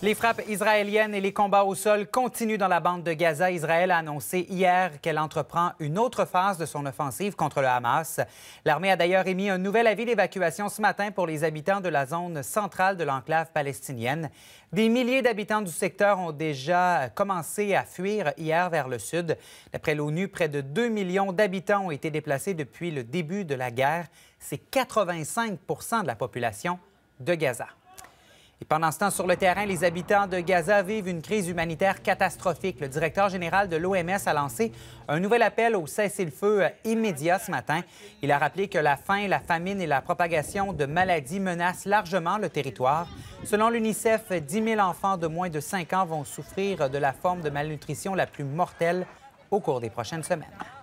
Les frappes israéliennes et les combats au sol continuent dans la bande de Gaza. Israël a annoncé hier qu'elle entreprend une autre phase de son offensive contre le Hamas. L'armée a d'ailleurs émis un nouvel avis d'évacuation ce matin pour les habitants de la zone centrale de l'enclave palestinienne. Des milliers d'habitants du secteur ont déjà commencé à fuir hier vers le sud. D'après l'ONU, près de 2 millions d'habitants ont été déplacés depuis le début de la guerre. C'est 85 de la population de Gaza pendant ce temps, sur le terrain, les habitants de Gaza vivent une crise humanitaire catastrophique. Le directeur général de l'OMS a lancé un nouvel appel au cessez-le-feu euh, immédiat ce matin. Il a rappelé que la faim, la famine et la propagation de maladies menacent largement le territoire. Selon l'UNICEF, 10 000 enfants de moins de 5 ans vont souffrir de la forme de malnutrition la plus mortelle au cours des prochaines semaines.